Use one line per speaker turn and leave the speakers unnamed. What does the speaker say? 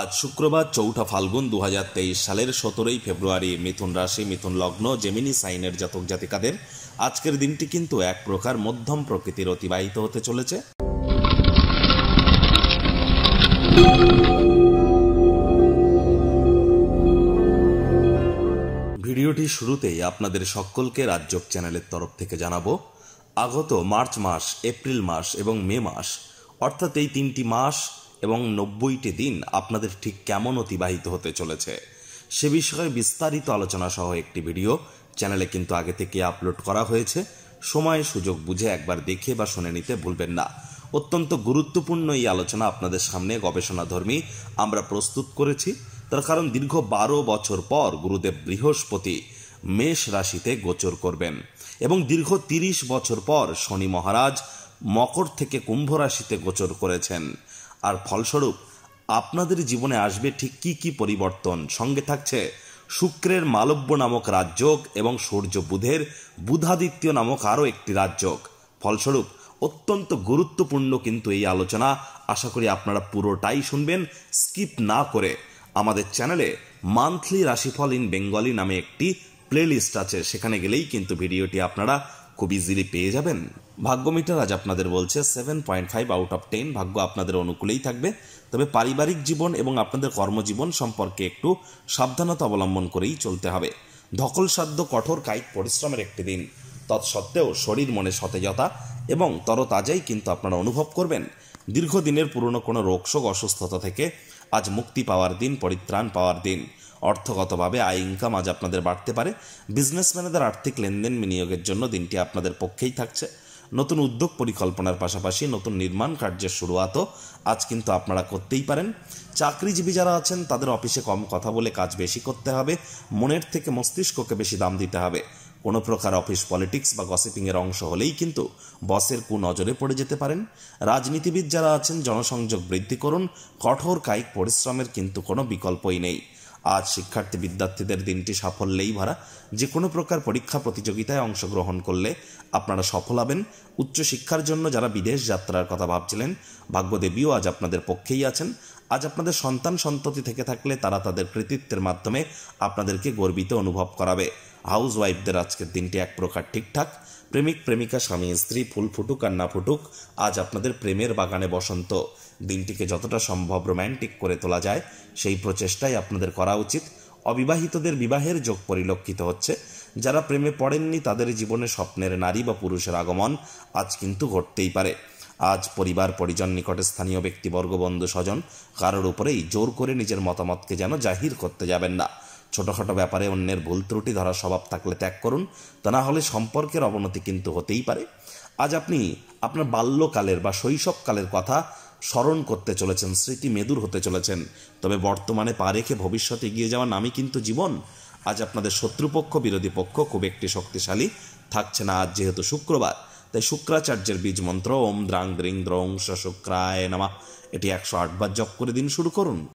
আজ শুক্রবার চৌঠা ফাল্গুন দু সালের সতেরোই ফেব্রুয়ারি মিথুন রাশি মিথুন লগ্ন জেমিনি সাইনের জাতক জাতিকাদের আজকের দিনটি কিন্তু এক প্রকার মধ্যম প্রকৃতির অতিবাহিত হতে চলেছে ভিডিওটি শুরুতেই আপনাদের সকলকে রাজ্যক চ্যানেলের তরফ থেকে জানাবো আগত মার্চ মাস এপ্রিল মাস এবং মে মাস অর্থাৎ এই তিনটি মাস এবং নব্বইটি দিন আপনাদের ঠিক কেমন অতিবাহিত হতে চলেছে সে বিষয়ে বিস্তারিত আলোচনা সহ একটি ভিডিও চ্যানেলে কিন্তু আগে থেকে আপলোড করা হয়েছে সময় সুযোগ বুঝে একবার দেখে বা শুনে নিতে ভুলবেন না অত্যন্ত গুরুত্বপূর্ণ এই আলোচনা আপনাদের সামনে গবেষণাধর্মী আমরা প্রস্তুত করেছি তার কারণ দীর্ঘ বারো বছর পর গুরুদেব বৃহস্পতি মেষ রাশিতে গোচর করবেন এবং দীর্ঘ ৩০ বছর পর শনি মহারাজ মকর থেকে কুম্ভ রাশিতে গোচর করেছেন আর ফলস্বরূপ আপনাদের জীবনে আসবে ঠিক কি কি পরিবর্তন সঙ্গে থাকছে শুক্রের মালব্য নামক রাজযোগ এবং সূর্য বুধের বুধাদিত্য নামক আরও একটি রাজযোগ ফলস্বরূপ অত্যন্ত গুরুত্বপূর্ণ কিন্তু এই আলোচনা আশা করি আপনারা পুরোটাই শুনবেন স্কিপ না করে আমাদের চ্যানেলে মান্থলি রাশিফল ইন বেঙ্গলি নামে একটি প্লেলিস্ট আছে সেখানে গেলেই কিন্তু ভিডিওটি আপনারা খুব ইজিলি পেয়ে যাবেন ভাগ্যমিটার আজ আপনাদের বলছে seven point five out of ten ভাগ্য আপনাদের অনুকূলেই থাকবে তবে পারিবারিক জীবন এবং আপনাদের কর্মজীবন সম্পর্কে একটু সাবধানতা অবলম্বন করেই চলতে হবে ধকল সাধ্য কঠোর কায়িক পরিশ্রমের একটি দিন তৎসত্ত্বেও শরীর মনে সতেজতা এবং তরতাজাই কিন্তু আপনারা অনুভব করবেন দীর্ঘদিনের পুরনো কোনো রোগশোক অসুস্থতা থেকে আজ মুক্তি পাওয়ার দিন পরিত্রাণ পাওয়ার দিন অর্থগতভাবে আয় ইনকাম আজ আপনাদের বাড়তে পারে বিজনেসম্যানেদের আর্থিক লেনদেন বিনিয়োগের জন্য দিনটি আপনাদের পক্ষেই থাকছে নতুন উদ্যোগ পরিকল্পনার পাশাপাশি নতুন নির্মাণ কার্যের শুরুয়াতও আজ কিন্তু আপনারা করতেই পারেন চাকরিজীবী যারা আছেন তাদের অফিসে কম কথা বলে কাজ বেশি করতে হবে মনের থেকে মস্তিষ্ককে বেশি দাম দিতে হবে কোনো প্রকার অফিস পলিটিক্স বা গসিপিংয়ের অংশ হলেই কিন্তু বসের কু নজরে পড়ে যেতে পারেন রাজনীতিবিদ যারা আছেন জনসংযোগ বৃদ্ধি করুন কঠোর কায়িক পরিশ্রমের কিন্তু কোনো বিকল্পই নেই আজ শিক্ষার্থী বিদ্যার্থীদের দিনটি সাফল্যেই ভরা যে কোনো প্রকার পরীক্ষা প্রতিযোগিতায় অংশগ্রহণ করলে আপনারা সফল হবেন উচ্চশিক্ষার জন্য যারা বিদেশ যাত্রার কথা ভাবছিলেন ভাগ্যদেবীও আজ আপনাদের পক্ষেই আছেন আজ আপনাদের সন্তান সন্ততি থেকে থাকলে তারা তাদের কৃতিত্বের মাধ্যমে আপনাদেরকে গর্বিত অনুভব করাবে হাউস ওয়াইফদের আজকের দিনটি এক প্রকার ঠিকঠাক প্রেমিক প্রেমিকা স্বামী স্ত্রী ফুল ফুটুক আর না ফুটুক আজ আপনাদের প্রেমের বাগানে বসন্ত দিনটিকে যতটা সম্ভব রোম্যান্টিক করে তোলা যায় সেই প্রচেষ্টাই আপনাদের করা উচিত অবিবাহিতদের বিবাহের যোগ পরিলক্ষিত হচ্ছে যারা প্রেমে পড়েননি তাদের জীবনে স্বপ্নের নারী বা পুরুষের আগমন আজ কিন্তু ঘটতেই পারে আজ পরিবার পরিজন নিকটে স্থানীয় ব্যক্তিবর্গ বন্ধু স্বজন কারোর উপরেই জোর করে নিজের মতামতকে যেন জাহির করতে যাবেন না ছোটোখাটো ব্যাপারে অন্যের ভুল ত্রুটি ধরার স্বভাব থাকলে ত্যাগ করুন তা না হলে সম্পর্কের অবনতি কিন্তু হতেই পারে আজ আপনি আপনার বাল্যকালের বা শৈশবকালের কথা স্মরণ করতে চলেছেন স্মৃতি মেদুর হতে চলেছেন তবে বর্তমানে পা রেখে ভবিষ্যতে এগিয়ে যাওয়া নামই কিন্তু জীবন আজ আপনাদের শত্রুপক্ষ বিরোধী পক্ষ খুব একটি শক্তিশালী থাকছে না আজ যেহেতু শুক্রবার তাই শুক্রাচার্যের বীজ মন্ত্র ওম দ্রাং দ্রিং দ্রং শুক্রায় নামা এটি একশো আটবার জপ করে দিন শুরু করুন